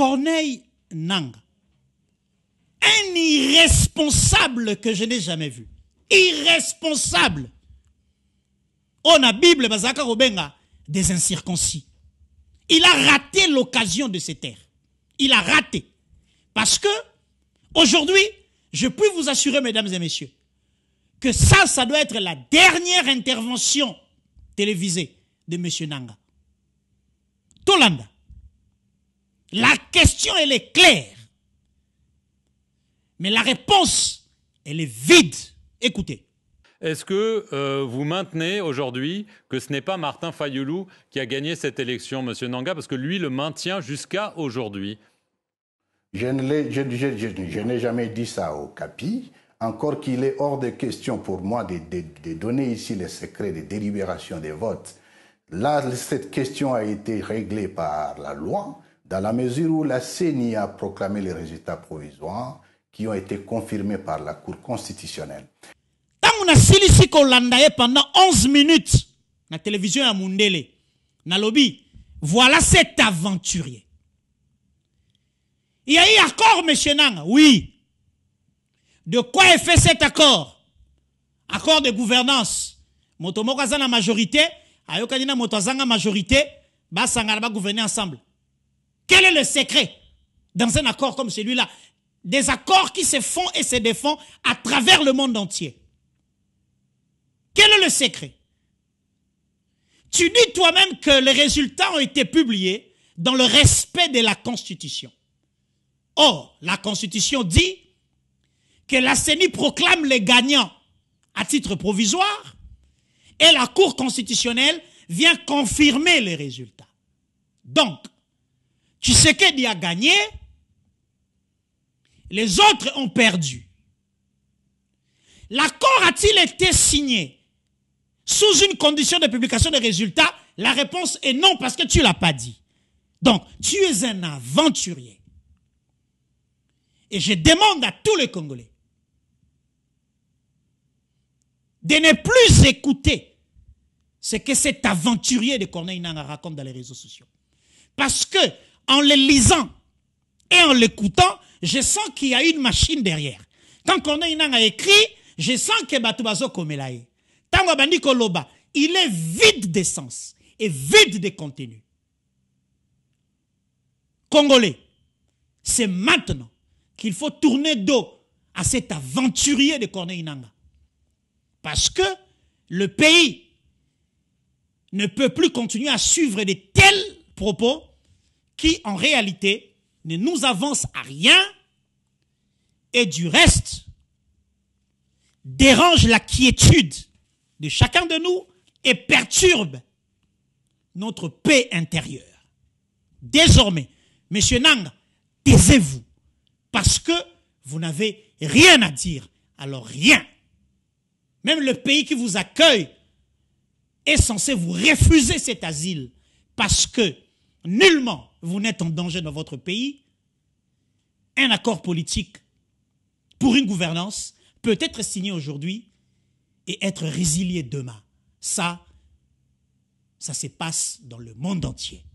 Corneille Nanga. un irresponsable que je n'ai jamais vu. Irresponsable. On oh, a Bible, Bazaka des incirconcis. Il a raté l'occasion de se terres. Il a raté. Parce que, aujourd'hui, je puis vous assurer, mesdames et messieurs, que ça, ça doit être la dernière intervention télévisée de M. Nanga. Tolanda, la question, elle est claire. Mais la réponse, elle est vide. Écoutez. Est-ce que euh, vous maintenez aujourd'hui que ce n'est pas Martin Fayoulou qui a gagné cette élection, Monsieur Nanga, parce que lui le maintient jusqu'à aujourd'hui Je n'ai jamais dit ça au CAPI. Encore qu'il est hors de question pour moi de, donner ici les secrets des délibérations, des votes. Là, cette question a été réglée par la loi dans la mesure où la CENI a proclamé les résultats provisoires qui ont été confirmés par la Cour constitutionnelle. nasilisi qu'on pendant 11 minutes la télévision à mundele lobby, voilà cet aventurier il y a eu accord monsieur nanga oui de quoi est fait cet accord accord de gouvernance moto a majorité Ayokadina na a majorité basangana gouverner ensemble quel est le secret dans un accord comme celui-là Des accords qui se font et se défendent à travers le monde entier. Quel est le secret Tu dis toi-même que les résultats ont été publiés dans le respect de la Constitution. Or, la Constitution dit que la CENI proclame les gagnants à titre provisoire et la Cour constitutionnelle vient confirmer les résultats. Donc, tu sais y a gagné, les autres ont perdu. L'accord a-t-il été signé sous une condition de publication des résultats La réponse est non parce que tu l'as pas dit. Donc, tu es un aventurier. Et je demande à tous les Congolais de ne plus écouter ce que cet aventurier de Corneille Nanga raconte dans les réseaux sociaux. Parce que en les lisant et en l'écoutant, je sens qu'il y a une machine derrière. Quand qu'on a a écrit, je sens que Batubazo Komelae. Koloba, il est vide d'essence et vide de contenu. Congolais, c'est maintenant qu'il faut tourner dos à cet aventurier de Corneille Nanga. Parce que le pays ne peut plus continuer à suivre de tels propos qui en réalité ne nous avance à rien et du reste dérange la quiétude de chacun de nous et perturbe notre paix intérieure. Désormais, Monsieur Nang, taisez-vous parce que vous n'avez rien à dire, alors rien. Même le pays qui vous accueille est censé vous refuser cet asile parce que nullement vous n'êtes en danger dans votre pays, un accord politique pour une gouvernance peut être signé aujourd'hui et être résilié demain. Ça, ça se passe dans le monde entier.